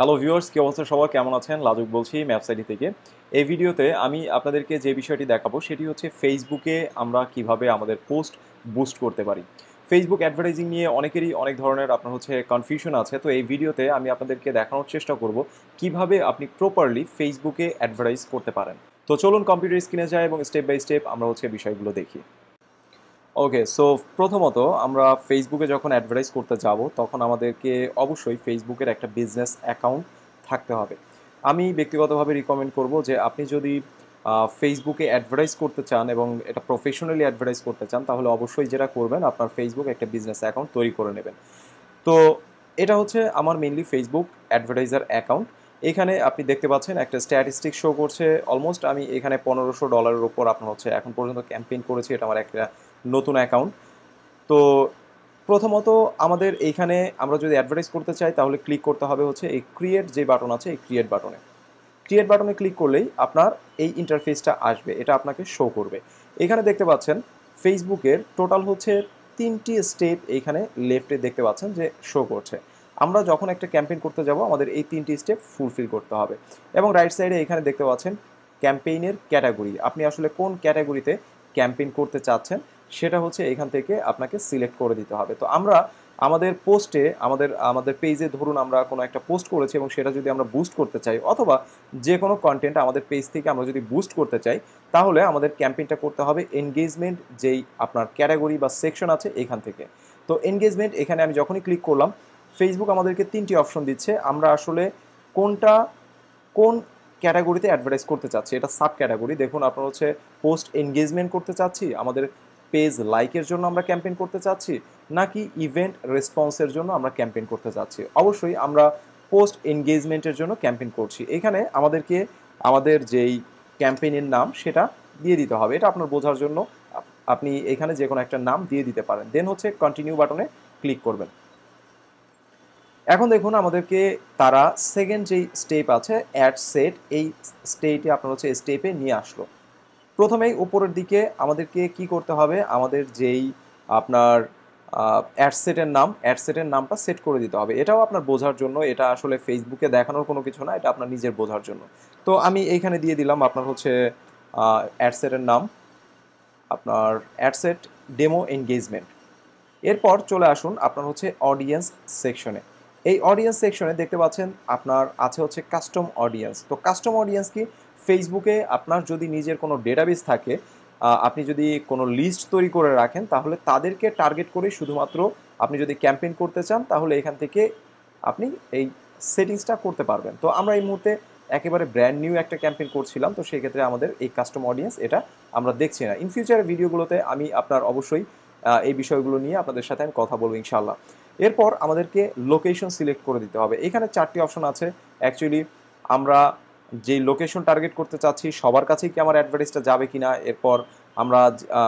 Hello viewers কী অবস্থা সবাই কেমন আছেন লাজুক বলছি ম্যাপসাইটি থেকে এই ভিডিওতে আমি আপনাদেরকে যে বিষয়টি দেখাবো সেটি হচ্ছে ফেসবুকে আমরা কিভাবে আমাদের পোস্ট বুস্ট করতে পারি ফেসবুক অ্যাডভার্টাইজিং নিয়ে অনেকেরই অনেক ধরনের আপনার হচ্ছে কনফিউশন আছে তো এই ভিডিওতে আমি আপনাদেরকে দেখানোর চেষ্টা করব কিভাবে আপনি প্রপারলি ফেসবুকে অ্যাডভার্টাইজ করতে পারেন তো চলুন কম্পিউটার স্ক্রিনে যায় এবং স্টেপ বাই স্টেপ আমরা হচ্ছে বিষয়গুলো দেখি ওকে সো প্রথমত আমরা ফেসবুকে যখন অ্যাডভার্টাইজ করতে যাব তখন আমাদেরকে অবশ্যই ফেসবুকের একটা বিজনেস অ্যাকাউন্ট থাকতে হবে আমি ব্যক্তিগতভাবে রিকমেন্ড করব যে আপনি যদি ফেসবুকে অ্যাডভার্টাইজ করতে চান এবং এটা প্রফেশনালি অ্যাডভার্টাইজ করতে চান তাহলে অবশ্যই যেটা করবেন আপনার ফেসবুক একটা বিজনেস অ্যাকাউন্ট তৈরি করে নেবেন তো এটা হচ্ছে আমার মেনলি ফেসবুক অ্যাডভার্টাইজার অ্যাকাউন্ট এখানে আপনি দেখতে পাচ্ছেন একটা স্ট্যাটিস্টিক শো করছে অলমোস্ট আমি এখানে পনেরোশো ডলারের ওপর আপনার হচ্ছে এখন পর্যন্ত ক্যাম্পেইন করেছি এটা আমার একটা নতুন অ্যাকাউন্ট তো প্রথমত আমাদের এইখানে আমরা যদি অ্যাডভার্টাইজ করতে চাই তাহলে ক্লিক করতে হবে হচ্ছে এই ক্রিয়েট যে বাটন আছে এই ক্রিয়েট বাটনে ক্রিয়েট বাটনে ক্লিক করলেই আপনার এই ইন্টারফেসটা আসবে এটা আপনাকে শো করবে এখানে দেখতে পাচ্ছেন ফেসবুকের টোটাল হচ্ছে তিনটি স্টেপ এইখানে লেফটে দেখতে পাচ্ছেন যে শো করছে আমরা যখন একটা ক্যাম্পেইন করতে যাব আমাদের এই তিনটি স্টেপ ফুলফিল করতে হবে এবং রাইট সাইডে এখানে দেখতে পাচ্ছেন ক্যাম্পেইনের ক্যাটাগরি আপনি আসলে কোন ক্যাটাগরিতে ক্যাম্পেইন করতে চাচ্ছেন সেটা হচ্ছে এখান থেকে আপনাকে সিলেক্ট করে দিতে হবে তো আমরা আমাদের পোস্টে আমাদের আমাদের পেজে ধরুন আমরা কোনো একটা পোস্ট করেছি এবং সেটা যদি আমরা বুস্ট করতে চাই অথবা যে কোনো কন্টেন্ট আমাদের পেজ থেকে আমরা যদি বুস্ট করতে চাই তাহলে আমাদের ক্যাম্পেইনটা করতে হবে এনগেজমেন্ট যেই আপনার ক্যাটাগরি বা সেকশন আছে এখান থেকে তো এনগেজমেন্ট এখানে আমি যখনই ক্লিক করলাম ফেসবুক আমাদেরকে তিনটি অপশন দিচ্ছে আমরা আসলে কোনটা কোন ক্যাটাগরিতে অ্যাডভার্টাইজ করতে চাচ্ছি এটা সাব ক্যাটাগরি দেখুন আপনার হচ্ছে পোস্ট এনগেজমেন্ট করতে চাচ্ছি আমাদের পেজ লাইকের জন্য আমরা ক্যাম্পেইন করতে চাচ্ছি নাকি ইভেন্ট রেসপন্সের জন্য আমরা ক্যাম্পেইন করতে চাচ্ছি অবশ্যই আমরা পোস্ট এনগেজমেন্টের জন্য ক্যাম্পেইন করছি এখানে আমাদেরকে আমাদের যেই ক্যাম্পেইনের নাম সেটা দিয়ে দিতে হবে এটা আপনার বোঝার জন্য আপনি এখানে যে কোনো একটা নাম দিয়ে দিতে পারেন দেন হচ্ছে কন্টিনিউ বাটনে ক্লিক করবেন এখন দেখুন আমাদেরকে তারা সেকেন্ড যেই স্টেপ আছে অ্যাড সেট এই স্টেটে আপনার হচ্ছে স্টেপে নিয়ে আসলো প্রথমেই উপরের দিকে আমাদেরকে কি করতে হবে আমাদের যেই আপনার অ্যাডসেটের নাম অ্যাডসেটের নামটা সেট করে দিতে হবে এটাও আপনার বোঝার জন্য এটা আসলে ফেসবুকে দেখানোর কোনো কিছু না এটা আপনার নিজের বোঝার জন্য তো আমি এইখানে দিয়ে দিলাম আপনার হচ্ছে অ্যাডসেটের নাম আপনার অ্যাডসেট ডেমো এনগেজমেন্ট এরপর চলে আসুন আপনার হচ্ছে অডিয়েন্স সেকশনে এই অডিয়েন্স সেকশনে দেখতে পাচ্ছেন আপনার আছে হচ্ছে কাস্টম অডিয়েন্স তো কাস্টম অডিয়েন্স কি ফেসবুকে আপনার যদি নিজের কোনো ডেটাবেস থাকে আপনি যদি কোনো লিস্ট তৈরি করে রাখেন তাহলে তাদেরকে টার্গেট করে শুধুমাত্র আপনি যদি ক্যাম্পেইন করতে চান তাহলে এখান থেকে আপনি এই সেটিংসটা করতে পারবেন তো আমরা এই মুহূর্তে একেবারে ব্র্যান্ড নিউ একটা ক্যাম্পেইন করছিলাম তো সেই ক্ষেত্রে আমাদের এই কাস্টম অডিয়েন্স এটা আমরা দেখছি না ইন ফিউচার ভিডিওগুলোতে আমি আপনার অবশ্যই এই বিষয়গুলো নিয়ে আপনাদের সাথে আমি কথা বলবো ইনশাল্লাহ এরপর আমাদেরকে লোকেশন সিলেক্ট করে দিতে হবে এখানে চারটি অপশন আছে অ্যাকচুয়ালি আমরা যে লোকেশন টার্গেট করতে চাচ্ছি সবার কাছেই কি আমার অ্যাডভার্টাইজটা যাবে কি না এরপর আমরা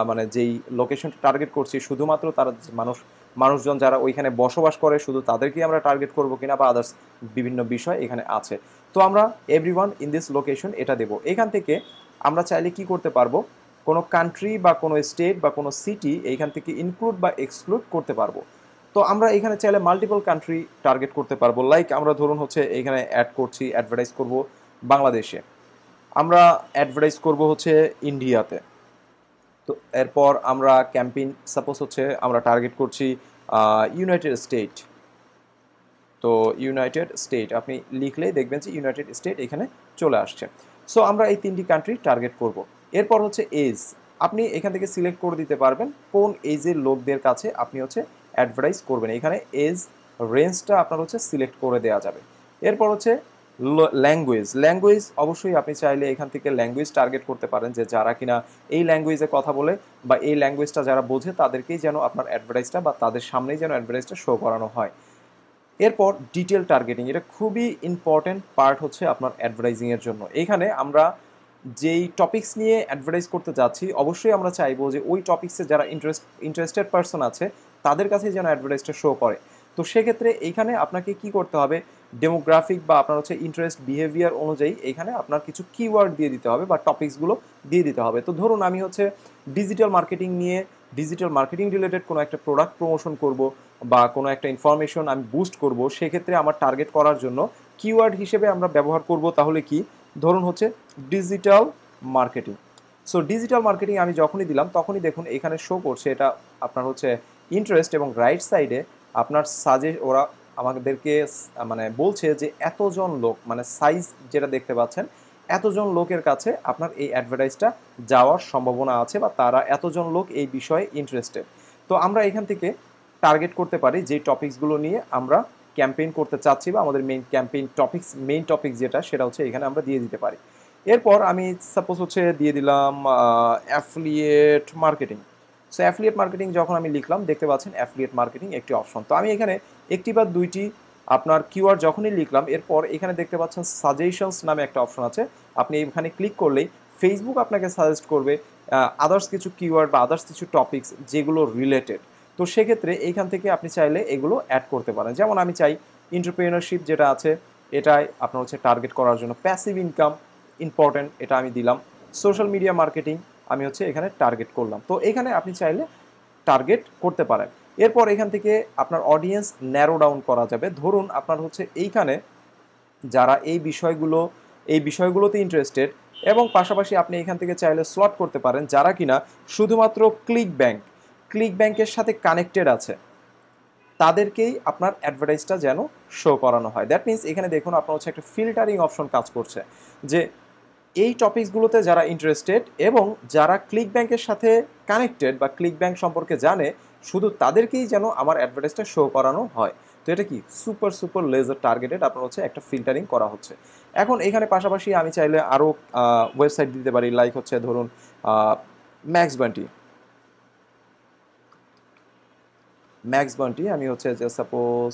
মানে যেই লোকেশনটা টার্গেট করছি শুধুমাত্র তারা মানুষ মানুষজন যারা ওইখানে বসবাস করে শুধু তাদেরকেই আমরা টার্গেট করবো কিনা বা আদার্স বিভিন্ন বিষয় এখানে আছে তো আমরা এভরি ইন দিস লোকেশন এটা দেব এখান থেকে আমরা চাইলে কি করতে পারবো কোনো কান্ট্রি বা কোনো স্টেট বা কোনো সিটি এইখান থেকে ইনক্লুড বা এক্সক্লুড করতে পারবো তো আমরা এখানে চাইলে মাল্টিপল কান্ট্রি টার্গেট করতে পারবো লাইক আমরা ধরুন হচ্ছে এখানে অ্যাড করছি অ্যাডভার্টাইজ করবো বাংলাদেশে আমরা অ্যাডভার্টাইজ করব হচ্ছে ইন্ডিয়াতে তো এরপর আমরা ক্যাম্পেইন সাপোজ হচ্ছে আমরা টার্গেট করছি ইউনাইটেড স্টেট তো ইউনাইটেড স্টেট আপনি লিখলেই দেখবেন যে ইউনাইটেড স্টেট এখানে চলে আসছে সো আমরা এই তিনটি কান্ট্রি টার্গেট করব এরপর হচ্ছে এজ আপনি এখান থেকে সিলেক্ট করে দিতে পারবেন কোন এজের লোকদের কাছে আপনি হচ্ছে অ্যাডভার্টাইজ করবেন এখানে এজ রেঞ্জটা আপনার হচ্ছে সিলেক্ট করে দেওয়া যাবে এরপর হচ্ছে ল্যাঙ্গুয়েজ ল্যাঙ্গুয়েজ অবশ্যই আপনি চাইলে এখান থেকে ল্যাঙ্গুয়েজ টার্গেট করতে পারেন যে যারা কিনা এই ল্যাঙ্গুয়েজে কথা বলে বা এই ল্যাঙ্গুয়েজটা যারা বোঝে তাদেরকেই যেন আপনার অ্যাডভার্টাইজটা বা তাদের সামনেই যেন অ্যাডভার্টাইজটা শো করানো হয় এরপর ডিটেল টার্গেটিং এটা খুবই ইম্পর্ট্যান্ট পার্ট হচ্ছে আপনার অ্যাডভার্টাইজিংয়ের জন্য এখানে আমরা যেই টপিক্স নিয়ে অ্যাডভার্টাইজ করতে যাচ্ছি অবশ্যই আমরা চাইবো যে ওই টপিক্সে যারা ইন্টারেস্ট ইন্টারেস্টেড পার্সন আছে তাদের কাছে যেন অ্যাডভার্টাইজটা শো করে তো সেক্ষেত্রে এইখানে আপনাকে কি করতে হবে ডেমোগ্রাফিক বা আপনার হচ্ছে ইন্টারেস্ট বিহেভিয়ার অনুযায়ী এখানে আপনার কিছু কিওয়ার্ড দিয়ে দিতে হবে বা টপিকসগুলো দিয়ে দিতে হবে তো ধরুন আমি হচ্ছে ডিজিটাল মার্কেটিং নিয়ে ডিজিটাল মার্কেটিং রিলেটেড কোনো একটা প্রোডাক্ট প্রমোশন করব বা কোনো একটা ইনফরমেশন আমি বুস্ট করব সেক্ষেত্রে আমার টার্গেট করার জন্য কিওয়ার্ড হিসেবে আমরা ব্যবহার করব তাহলে কি ধরুন হচ্ছে digital marketing so digital marketing আমি যখনই দিলাম তখনই দেখুন এখানে শো করছে এটা আপনার হচ্ছে ইন্টারেস্ট এবং রাইট সাইডে আপনার সাজে ওরা আমাদেরকে মানে বলছে যে এতজন লোক মানে সাইজ যেটা দেখতে পাচ্ছেন এতজন লোকের কাছে আপনার এই অ্যাডভার্টাইজটা যাওয়ার সম্ভাবনা আছে বা তারা এতজন লোক এই বিষয়ে ইন্টারেস্টেড তো আমরা এখান থেকে টার্গেট করতে পারি যে টপিকসগুলো নিয়ে আমরা ক্যাম্পেইন করতে চাচ্ছি বা আমাদের main campaign topics main topic যেটা সেটা হচ্ছে এখানে আমরা দিয়ে দিতে পারি এরপর আমি সাপোজ হচ্ছে দিয়ে দিলাম affiliate marketing so affiliate marketing যখন আমি লিখলাম দেখতে পাচ্ছেন অ্যাফিলিয়েট মার্কেটিং একটি অপশন তো আমি এখানে একটি বা দুইটি আপনার কিওয়ার্ড যখনই লিখলাম এরপর এখানে দেখতে পাচ্ছেন সাজেশনস নামে একটা অপশন আছে আপনি এখানে ক্লিক করলেই ফেসবুক আপনাকে সাজেস্ট করবে আদার্স কিছু কিওয়ার্ড বা আদার্স কিছু টপিকস যেগুলো রিলেটেড তো সেক্ষেত্রে এইখান থেকে আপনি চাইলে এগুলো অ্যাড করতে পারেন যেমন আমি চাই ইন্টারপ্রেনারশিপ যেটা আছে এটাই আপনার হচ্ছে টার্গেট করার জন্য প্যাসিভ ইনকাম ইম্পর্ট্যান্ট এটা আমি দিলাম সোশ্যাল মিডিয়া মার্কেটিং আমি হচ্ছে এখানে টার্গেট করলাম তো এখানে আপনি চাইলে টার্গেট করতে পারেন এরপর এখান থেকে আপনার অডিয়েন্স ন্যারো ডাউন করা যাবে ধরুন আপনার হচ্ছে এইখানে যারা এই বিষয়গুলো এই বিষয়গুলোতে ইন্টারেস্টেড এবং পাশাপাশি আপনি এখান থেকে চাইলে স্লট করতে পারেন যারা কিনা শুধুমাত্র ক্লিক ব্যাংক ক্লিক ব্যাংকের সাথে কানেক্টেড আছে তাদেরকেই আপনার অ্যাডভার্টাইজটা যেন শো করানো হয় দ্যাট মিন্স এখানে দেখুন আপনার হচ্ছে একটা ফিল্টারিং অপশন কাজ করছে যে এই টপিকসগুলোতে যারা ইন্টারেস্টেড এবং যারা ক্লিক ব্যাংকের সাথে কানেক্টেড বা ক্লিক ব্যাংক সম্পর্কে জানে শুধু তাদেরকেই যেন আমার অ্যাডভার্টাইজটা শো করানো হয় তো এটা কি সুপার সুপার লেজার টার্গেটেড আপনার হচ্ছে একটা ফিল্টারিং করা হচ্ছে এখন এখানে পাশাপাশি আমি চাইলে আরও ওয়েবসাইট দিতে পারি লাইক হচ্ছে ধরুন ম্যাক্স বান্টি ম্যাক্স বান্টি আমি হচ্ছে যে সাপোজ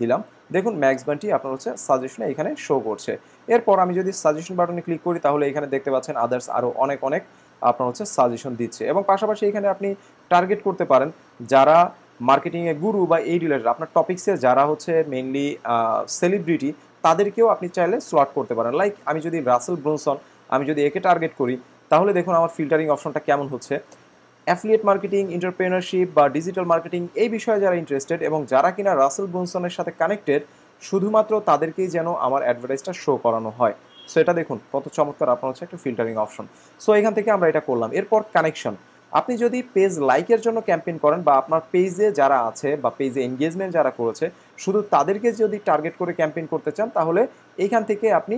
দিলাম দেখুন ম্যাক্স বানটি আপনার হচ্ছে সাজেশনে এখানে শো করছে এরপর আমি যদি সাজেশন বাটনে ক্লিক করি তাহলে এখানে দেখতে পাচ্ছেন আদার্স আরও অনেক অনেক আপনার হচ্ছে সাজেশন দিচ্ছে এবং পাশাপাশি এখানে আপনি টার্গেট করতে পারেন যারা মার্কেটিংয়ে গুরু বা এই রিলেটেড আপনার টপিক্সে যারা হচ্ছে মেনলি সেলিব্রিটি তাদেরকেও আপনি চাইলে স্লট করতে পারেন লাইক আমি যদি রাসেল ব্রুনসন আমি যদি একে টার্গেট করি তাহলে দেখুন আমার ফিল্টারিং অপশনটা কেমন হচ্ছে অ্যাফিলিয়েট মার্কেটিং এন্টারপ্রেনারশিপ বা ডিজিটাল মার্কেটিং এই বিষয়ে যারা ইন্টারেস্টেড এবং যারা কিনা রাসেল ব্রুনসনের সাথে কানেক্টেড শুধুমাত্র তাদেরকেই যেন আমার অ্যাডভার্টাইজটা শো করানো হয় সো এটা দেখুন কত চমৎকার আপনার হচ্ছে একটা ফিল্টারিং অপশন সো এখান থেকে আমরা এটা করলাম এরপর কানেকশন আপনি যদি পেজ লাইকের জন্য ক্যাম্পেইন করেন বা আপনার পেজে যারা আছে বা পেজে এনগেজমেন্ট যারা করেছে শুধু তাদেরকে যদি টার্গেট করে ক্যাম্পেইন করতে চান তাহলে এইখান থেকে আপনি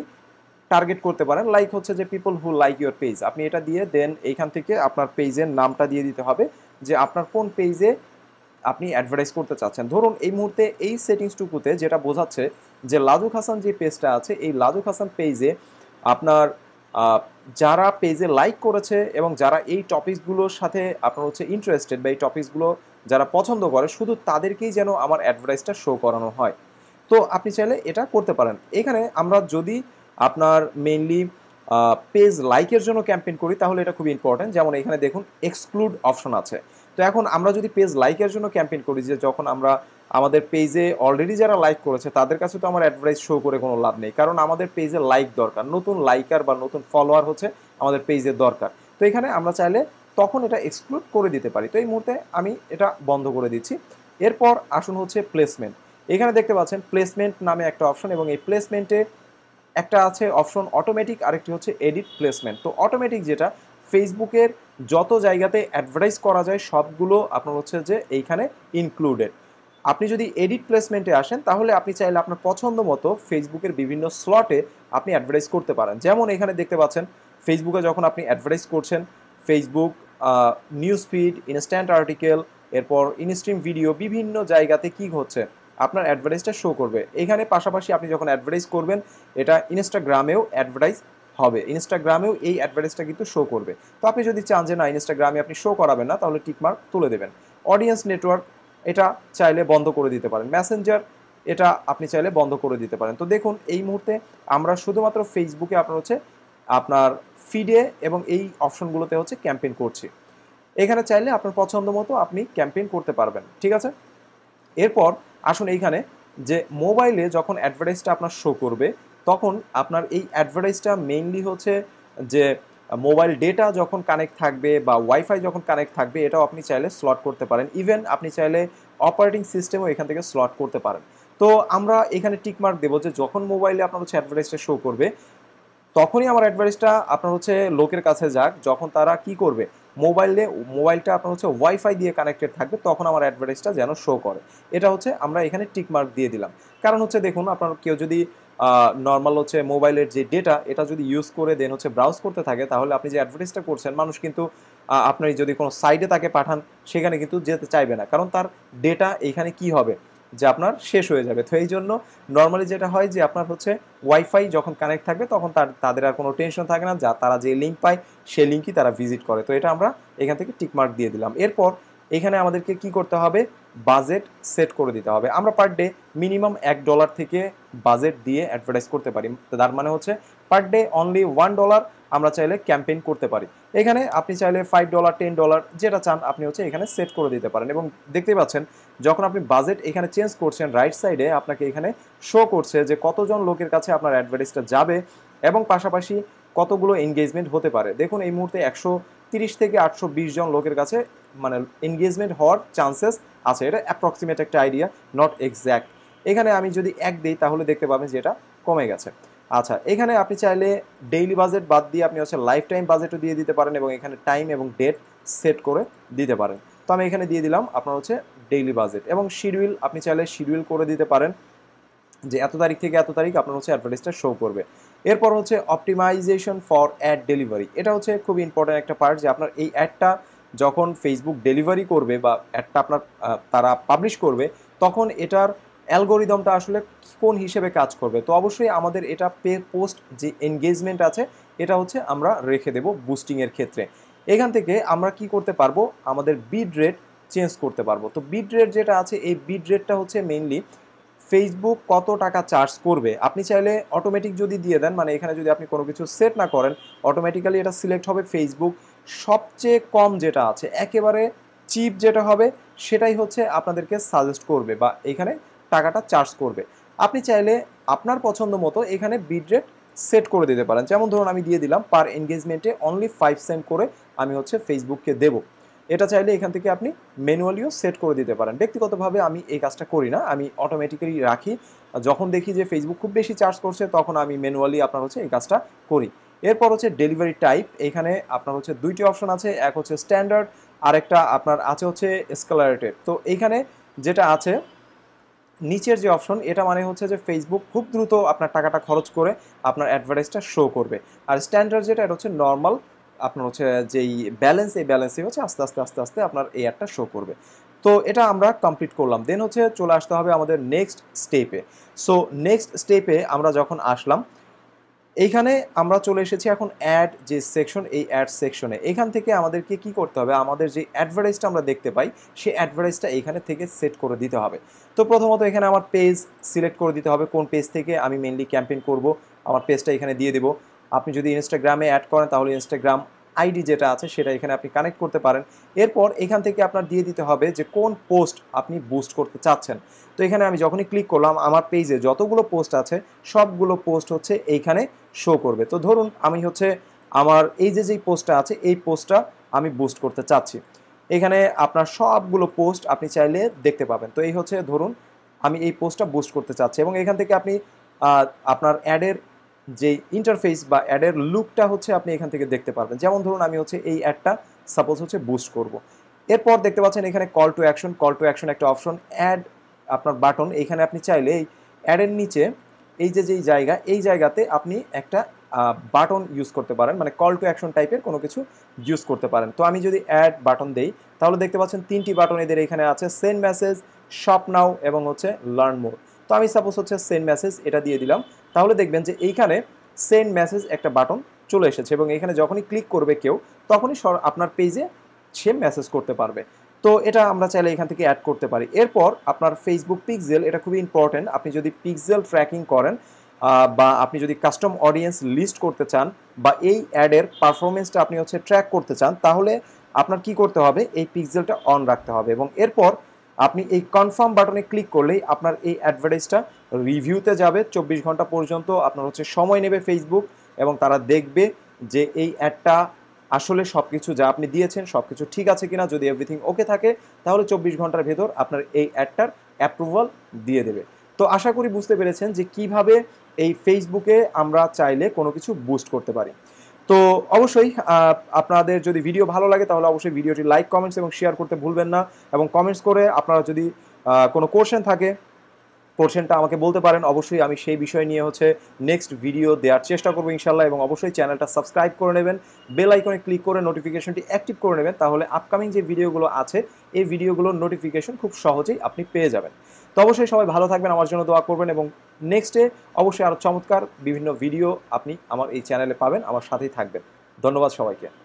টার্গেট করতে পারেন লাইক হচ্ছে যে people who like your page আপনি এটা দিয়ে দেন এইখান থেকে আপনার পেজের নামটা দিয়ে দিতে হবে যে আপনার কোন পেজে আপনি অ্যাডভার্টাইজ করতে চাচ্ছেন ধরুন এই মুহূর্তে এই সেটিংসটুকুতে যেটা বোঝাচ্ছে যে লাজুক হাসান যে পেজটা আছে এই লাজুক হাসান পেজে আপনার যারা পেজে লাইক করেছে এবং যারা এই টপিকসগুলোর সাথে আপনার হচ্ছে ইন্টারেস্টেড বা এই টপিকসগুলো যারা পছন্দ করে শুধু তাদেরকেই যেন আমার অ্যাডভার্টাইজটা শো করানো হয় তো আপনি চাইলে এটা করতে পারেন এখানে আমরা যদি আপনার মেইনলি পেজ লাইকের জন্য ক্যাম্পেইন করি তাহলে এটা খুবই ইম্পর্ট্যান্ট যেমন এখানে দেখুন এক্সক্লুড অপশন আছে তো এখন আমরা যদি পেজ লাইকের জন্য ক্যাম্পেইন করি যে যখন আমরা আমাদের পেজে অলরেডি যারা লাইক করেছে তাদের কাছে তো আমার অ্যাডভাইস শো করে কোনো লাভ নেই কারণ আমাদের পেজে লাইক দরকার নতুন লাইকার বা নতুন ফলোয়ার হচ্ছে আমাদের পেজের দরকার তো এখানে আমরা চাইলে তখন এটা এক্সক্লুড করে দিতে পারি তো এই মুহূর্তে আমি এটা বন্ধ করে দিচ্ছি এরপর আসুন হচ্ছে প্লেসমেন্ট এখানে দেখতে পাচ্ছেন প্লেসমেন্ট নামে একটা অপশন এবং এই প্লেসমেন্টে একটা আছে অপশন অটোমেটিক আরেকটি হচ্ছে এডিট প্লেসমেন্ট তো অটোমেটিক যেটা ফেসবুকের যত জায়গাতে অ্যাডভার্টাইজ করা যায় সবগুলো আপনার হচ্ছে যে এইখানে ইনক্লুডেড আপনি যদি এডিট প্লেসমেন্টে আসেন তাহলে আপনি চাইলে আপনার পছন্দ মতো ফেসবুকের বিভিন্ন স্লটে আপনি অ্যাডভার্টাইজ করতে পারেন যেমন এখানে দেখতে পাচ্ছেন ফেসবুকে যখন আপনি অ্যাডভার্টাইজ করছেন Facebook news feed instant article এরপর ইনস্ট্রিম ভিডিও বিভিন্ন জায়গাতে কি হচ্ছে আপনার অ্যাডভার্টাইজটা শো করবে এখানে পাশাপাশি আপনি যখন অ্যাডভার্টাইজ করবেন এটা ইনস্টাগ্রামেও অ্যাডভার্টাইজ হবে ইনস্টাগ্রামেও এই অ্যাডভার্টাইজটা কিন্তু শো করবে তো আপনি যদি চান যে না ইনস্টাগ্রামে আপনি শো করাবেন না তাহলে টিকমার্ক তুলে দেবেন অডিয়েন্স নেটওয়ার্ক এটা চাইলে বন্ধ করে দিতে পারেন ম্যাসেঞ্জার এটা আপনি চাইলে বন্ধ করে দিতে পারেন তো দেখুন এই মুহূর্তে আমরা শুধুমাত্র ফেসবুকে আপনার হচ্ছে আপনার ফিডে এবং এই অপশনগুলোতে হচ্ছে ক্যাম্পেইন করছি এখানে চাইলে আপনার পছন্দ মতো আপনি ক্যাম্পেইন করতে পারবেন ঠিক আছে এরপর আসুন এইখানে যে মোবাইলে যখন অ্যাডভার্টাইজটা আপনার শো করবে তখন আপনার এই অ্যাডভার্টাইজটা মেইনলি হচ্ছে যে মোবাইল ডেটা যখন কানেক্ট থাকবে বা ওয়াইফাই যখন কানেক্ট থাকবে এটাও আপনি চাইলে স্লট করতে পারেন ইভেন আপনি চাইলে অপারেটিং সিস্টেমও এখান থেকে স্লট করতে পারেন তো আমরা এখানে টিকমার্ক দেবো যে যখন মোবাইলে আপনার হচ্ছে অ্যাডভার্টাইজটা শো করবে তখনই আমার অ্যাডভার্টাইজটা আপনার হচ্ছে লোকের কাছে যাক যখন তারা কি করবে মোবাইলে মোবাইলটা আপনার হচ্ছে ওয়াইফাই দিয়ে কানেক্টেড থাকবে তখন আমার অ্যাডভার্টাইজটা যেন শো করে এটা হচ্ছে আমরা এখানে টিকমার্ক দিয়ে দিলাম কারণ হচ্ছে দেখুন আপনার কেউ যদি নর্মাল হচ্ছে মোবাইলের যে ডেটা এটা যদি ইউজ করে দেন হচ্ছে ব্রাউজ করতে থাকে তাহলে আপনি যে অ্যাডভার্টাইজটা করছেন মানুষ কিন্তু আপনি যদি কোনো সাইডে তাকে পাঠান সেখানে কিন্তু যেতে চাইবে না কারণ তার ডেটা এখানে কি হবে যে আপনার শেষ হয়ে যাবে তো এই জন্য নর্মালি যেটা হয় যে আপনার হচ্ছে ওয়াইফাই যখন কানেক্ট থাকবে তখন তার তাদের আর কোনো টেনশন থাকে না যা তারা যে লিঙ্ক পায় সেই লিঙ্কই তারা ভিজিট করে তো এটা আমরা এখান থেকে টিকমার্ক দিয়ে দিলাম এরপর এখানে আমাদেরকে কি করতে হবে বাজেট সেট করে দিতে হবে আমরা পার ডে মিনিমাম এক ডলার থেকে বাজেট দিয়ে অ্যাডভার্টাইজ করতে পারি তার মানে হচ্ছে per day only one dollar আমরা চাইলে ক্যাম্পেইন করতে পারি এখানে আপনি চাইলে ফাইভ ডলার টেন ডলার যেটা চান আপনি হচ্ছে এখানে সেট করে দিতে পারেন এবং দেখতে পাচ্ছেন যখন আপনি বাজেট এখানে চেঞ্জ করছেন রাইট সাইডে আপনাকে এখানে শো করছে যে কতজন লোকের কাছে আপনার অ্যাডভার্টাইজটা যাবে এবং পাশাপাশি কতগুলো এনগেজমেন্ট হতে পারে দেখুন এই মুহূর্তে একশো তিরিশ থেকে আটশো জন লোকের কাছে মানে এনগেজমেন্ট হওয়ার চান্সেস আছে এটা অ্যাপ্রক্সিমেট একটা আইডিয়া নট এক্স্যাক্ট এখানে আমি যদি এক দিই তাহলে দেখতে পাবেন যে এটা কমে গেছে আচ্ছা এখানে আপনি চাইলে ডেইলি বাজেট বাদ দিয়ে আপনি হচ্ছে লাইফ টাইম বাজেটও দিয়ে দিতে পারেন এবং এখানে টাইম এবং ডেট সেট করে দিতে পারেন তো আমি এখানে দিয়ে দিলাম আপনার হচ্ছে ডেইলি বাজেট এবং শিডিউল আপনি চাইলে শিডিউল করে দিতে পারেন যে এত তারিখ থেকে এত তারিখ আপনার হচ্ছে অ্যাডভার্টাইজটা শো করবে এরপর হচ্ছে অপটিমাইজেশন ফর অ্যাড ডেলিভারি এটা হচ্ছে খুব ইম্পর্টেন্ট একটা পার্ট যে আপনার এই অ্যাডটা যখন ফেসবুক ডেলিভারি করবে বা অ্যাডটা আপনার তারা পাবলিশ করবে তখন এটার অ্যালগোরিদমটা আসলে কোন হিসেবে কাজ করবে তো অবশ্যই আমাদের এটা পে পোস্ট যে এনগেজমেন্ট আছে এটা হচ্ছে আমরা রেখে দেব বুস্টিংয়ের ক্ষেত্রে এখান থেকে আমরা কি করতে পারবো আমাদের বিড রেট চেঞ্জ করতে পারবো তো বিড রেট যেটা আছে এই বিড রেটটা হচ্ছে মেইনলি ফেসবুক কত টাকা চার্জ করবে আপনি চাইলে অটোমেটিক যদি দিয়ে দেন মানে এখানে যদি আপনি কোনো কিছু সেট না করেন অটোমেটিক্যালি এটা সিলেক্ট হবে ফেসবুক সবচেয়ে কম যেটা আছে একেবারে চিপ যেটা হবে সেটাই হচ্ছে আপনাদেরকে সাজেস্ট করবে বা এখানে টাকাটা চার্জ করবে আপনি চাইলে আপনার পছন্দ মতো এখানে বিড রেট সেট করে দিতে পারেন যেমন ধরুন আমি দিয়ে দিলাম পার এনগেজমেন্টে অনলি ফাইভ সেন্ট করে আমি হচ্ছে ফেসবুককে দেব এটা চাইলে এখান থেকে আপনি ম্যানুয়ালিও সেট করে দিতে পারেন ব্যক্তিগতভাবে আমি এই কাজটা করি না আমি অটোমেটিক্যালি রাখি যখন দেখি যে ফেসবুক খুব বেশি চার্জ করছে তখন আমি ম্যানুয়ালি আপনার হচ্ছে এই কাজটা করি এরপর হচ্ছে ডেলিভারি টাইপ এখানে আপনার হচ্ছে দুইটি অপশন আছে এক হচ্ছে স্ট্যান্ডার্ড আরেকটা আপনার আছে হচ্ছে স্কলারেটেড তো এইখানে যেটা আছে নিচের যে অপশন এটা মানে হচ্ছে যে ফেসবুক খুব দ্রুত আপনার টাকাটা খরচ করে আপনার অ্যাডভার্টাইজটা শো করবে আর স্ট্যান্ডার্ড যেটা এটা হচ্ছে নর্মাল আপনার হচ্ছে যেই ব্যালেন্স এই ব্যালেন্সই হচ্ছে আস্তে আস্তে আস্তে আস্তে আপনার এই অ্যাডটা শো করবে তো এটা আমরা কমপ্লিট করলাম দেন হচ্ছে চলে আসতে হবে আমাদের নেক্সট স্টেপে সো নেক্সট স্টেপে আমরা যখন আসলাম এইখানে আমরা চলে এসেছি এখন অ্যাড যে সেকশন এই অ্যাড সেকশনে এখান থেকে আমাদেরকে কি করতে হবে আমাদের যে অ্যাডভার্টাইজটা আমরা দেখতে পাই সেই অ্যাডভার্টাইজটা এইখানে থেকে সেট করে দিতে হবে তো প্রথমত এখানে আমার পেজ সিলেক্ট করে দিতে হবে কোন পেজ থেকে আমি মেনলি ক্যাম্পেইন করব আমার পেজটা এখানে দিয়ে দেবো আপনি যদি ইনস্টাগ্রামে অ্যাড করেন তাহলে ইনস্টাগ্রাম আইডি যেটা আছে সেটা এখানে আপনি কানেক্ট করতে পারেন এরপর এখান থেকে আপনার দিয়ে দিতে হবে যে কোন পোস্ট আপনি বুস্ট করতে চাচ্ছেন তো এখানে আমি যখনই ক্লিক করলাম আমার পেজে যতগুলো পোস্ট আছে সবগুলো পোস্ট হচ্ছে এইখানে শো করবে তো ধরুন আমি হচ্ছে আমার এই যে যেই পোস্টটা আছে এই পোস্টটা আমি বুস্ট করতে চাচ্ছি এখানে আপনার সবগুলো পোস্ট আপনি চাইলে দেখতে পাবেন তো এই হচ্ছে ধরুন আমি এই পোস্টটা বুস্ট করতে চাচ্ছি এবং এখান থেকে আপনি আপনার অ্যাডের যে ইন্টারফেস বা অ্যাডের লুকটা হচ্ছে আপনি এখান থেকে দেখতে পারবেন যেমন ধরুন আমি হচ্ছে এই অ্যাডটা সাপোজ হচ্ছে বুস্ট করব। এরপর দেখতে পাচ্ছেন এখানে call to action call to action একটা অপশন অ্যাড আপনার বাটন এইখানে আপনি চাইলে এই অ্যাডের নিচে এই যে যেই জায়গা এই জায়গাতে আপনি একটা বাটন ইউজ করতে পারেন মানে কল টু অ্যাকশন টাইপের কোনো কিছু ইউজ করতে পারেন তো আমি যদি অ্যাড বাটন দেই তাহলে দেখতে পাচ্ছেন তিনটি বাটন এদের এখানে আছে সেন্ড মেসেজ শপ নাও এবং হচ্ছে লার্ন মোর তো আমি সাপোজ হচ্ছে সেন্ড মেসেজ এটা দিয়ে দিলাম তাহলে দেখবেন যে এইখানে সেন্ড মেসেজ একটা বাটন চলে এসেছে এবং এখানে যখনই ক্লিক করবে কেউ তখনই আপনার পেজে সে মেসেজ করতে পারবে তো এটা আমরা চাইলে এখান থেকে অ্যাড করতে পারি এরপর আপনার ফেসবুক পিক্সেল এটা খুবই ইম্পর্টেন্ট আপনি যদি পিকজেল ট্র্যাকিং করেন বা আপনি যদি কাস্টম অডিয়েন্স লিস্ট করতে চান বা এই অ্যাডের পারফরমেন্সটা আপনি হচ্ছে ট্র্যাক করতে চান তাহলে আপনার কি করতে হবে এই পিক্সেলটা অন রাখতে হবে এবং এরপর আপনি এই কনফার্ম বাটনে ক্লিক করলেই আপনার এই অ্যাডভার্টাইজটা রিভিউতে যাবে চব্বিশ ঘন্টা পর্যন্ত আপনার হচ্ছে সময় নেবে ফেসবুক এবং তারা দেখবে যে এই অ্যাডটা আসলে সব কিছু যা আপনি দিয়েছেন সব কিছু ঠিক আছে কিনা যদি এভরিথিং ওকে থাকে তাহলে চব্বিশ ঘন্টার ভেতর আপনার এই অ্যাডটার অ্যাপ্রুভাল দিয়ে দেবে তো আশা করি বুঝতে পেরেছেন যে কিভাবে এই ফেসবুকে আমরা চাইলে কোনো কিছু বুস্ট করতে পারি তো অবশ্যই আপনাদের যদি ভিডিও ভালো লাগে তাহলে অবশ্যই ভিডিওটি লাইক কমেন্টস এবং শেয়ার করতে ভুলবেন না এবং কমেন্টস করে আপনারা যদি কোনো কোশ্চেন থাকে কোশ্চেনটা আমাকে বলতে পারেন অবশ্যই আমি সেই বিষয় নিয়ে হচ্ছে নেক্সট ভিডিও দেওয়ার চেষ্টা করবো ইনশাল্লাহ এবং অবশ্যই চ্যানেলটা সাবস্ক্রাইব করে নেবেন বেল আইকনে ক্লিক করে নোটিফিকেশনটি অ্যাক্টিভ করে নেবেন তাহলে আপকামিং যে ভিডিওগুলো আছে এই ভিডিওগুলোর নোটিফিকেশন খুব সহজেই আপনি পেয়ে যাবেন তো অবশ্যই সবাই ভালো থাকবেন আমার জন্য দোয়া করবেন এবং নেক্সটে অবশ্যই আরও চমৎকার বিভিন্ন ভিডিও আপনি আমার এই চ্যানেলে পাবেন আমার সাথেই থাকবেন ধন্যবাদ সবাইকে